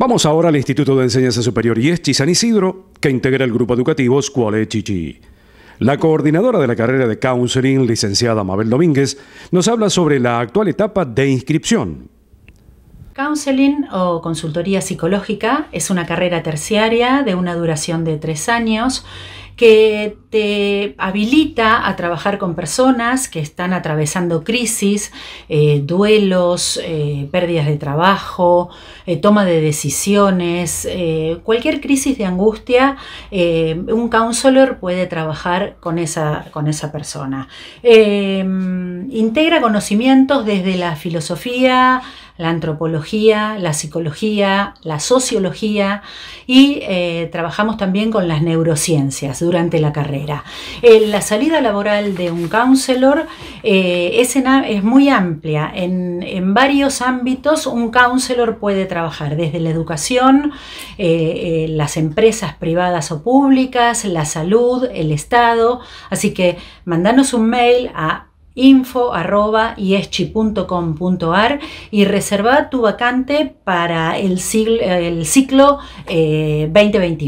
Vamos ahora al Instituto de Enseñanza Superior Yeschi San Isidro, que integra el grupo educativo Scuole e Chichi. La coordinadora de la carrera de Counseling, licenciada Mabel Domínguez, nos habla sobre la actual etapa de inscripción. Counseling o consultoría psicológica es una carrera terciaria de una duración de tres años que te habilita a trabajar con personas que están atravesando crisis, eh, duelos, eh, pérdidas de trabajo, eh, toma de decisiones, cualquier crisis de angustia, un counselor puede trabajar con esa persona. integra conocimientos desde la filosofía, la antropología, la psicología, la sociología y eh, trabajamos también con las neurociencias durante la carrera. Eh, la salida laboral de un counselor eh, es, muy amplia. En, en, varios ámbitos un counselor puede trabajar desde la educación, las empresas privadas o públicas, la salud, el Estado. Así que mandanos un mail a info arroba y reserva tu vacante para el, ciclo 2021. Eh,